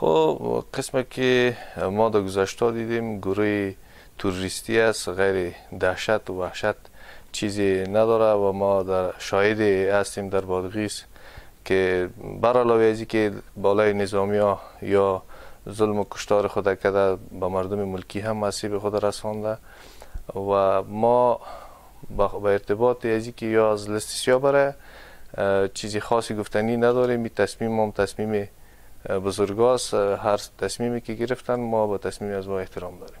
خب قسم که ما در گذشته دیدیم گروه توریستی است غیر دهشت و وحشت چیزی نداره و ما در شاهد هستیم در بادغیس که علاوه ازی که بالای نظامی ها یا ظلم و کشتار خود کده به مردم ملکی هم مصیب خود رسانده و ما به ارتباط ازی که یا از لستیسیا بره چیزی خاصی گفتنی نداریم تصمیم هم تصمیم بزرگاز هر تصمیمی که گرفتن ما با تصمیم از ما احترام داریم